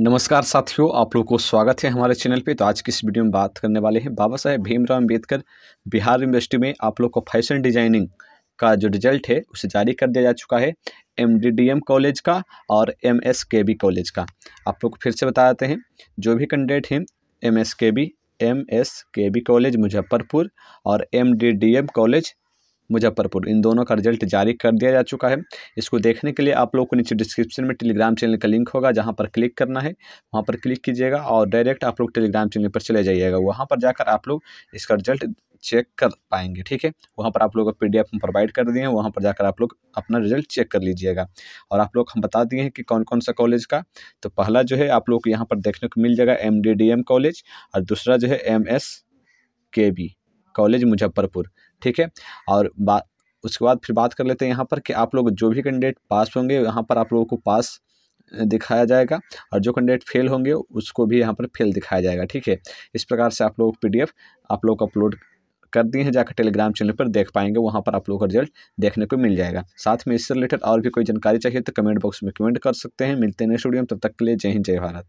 नमस्कार साथियों आप लोगों को स्वागत है हमारे चैनल पे तो आज की इस वीडियो में बात करने वाले हैं बाबा साहेब भीमराव अम्बेडकर बिहार यूनिवर्सिटी में आप लोग को फैशन डिजाइनिंग का जो रिजल्ट है उसे जारी कर दिया जा चुका है एम कॉलेज का और एम कॉलेज का आप लोग फिर से बता देते हैं जो भी कैंडिडेट हैं M M S K B college Muzaffarpur और एम कॉलेज मुजफ्फरपुर इन दोनों का रिजल्ट जारी कर दिया जा चुका है इसको देखने के लिए आप लोग को नीचे डिस्क्रिप्शन में टेलीग्राम चैनल का लिंक होगा जहाँ पर क्लिक करना है वहाँ पर क्लिक कीजिएगा और डायरेक्ट आप लोग टेलीग्राम चैनल पर चले जाइएगा वहाँ पर जाकर आप लोग इसका रिजल्ट चेक कर पाएंगे ठीक है वहाँ पर आप लोग पी डी हम प्रोवाइड कर दिए हैं वहाँ पर जाकर आप लोग अपना रिजल्ट चेक कर लीजिएगा और आप लोग हम बता दिए हैं कि कौन कौन सा कॉलेज का तो पहला जो है आप लोग यहाँ पर देखने को मिल जाएगा एम कॉलेज और दूसरा जो है एम के बी कॉलेज मुजफ्फरपुर ठीक है और बात उसके बाद फिर बात कर लेते हैं यहाँ पर कि आप लोग जो भी कैंडिडेट पास होंगे यहाँ पर आप लोगों को पास दिखाया जाएगा और जो कैंडिडेट फेल होंगे उसको भी यहाँ पर फेल दिखाया जाएगा ठीक है इस प्रकार से आप लोग पी आप लोग अपलोड कर दिए हैं जाकर टेलीग्राम चैनल पर देख पाएंगे वहाँ पर आप लोगों का रिजल्ट देखने को मिल जाएगा साथ में इससे रिलेटेड और भी कोई जानकारी चाहिए तो कमेंट बॉक्स में कमेंट कर सकते हैं मिलते हैं नेक्स्ट वीडियो में तब तक के लिए जय हिंद जय भारत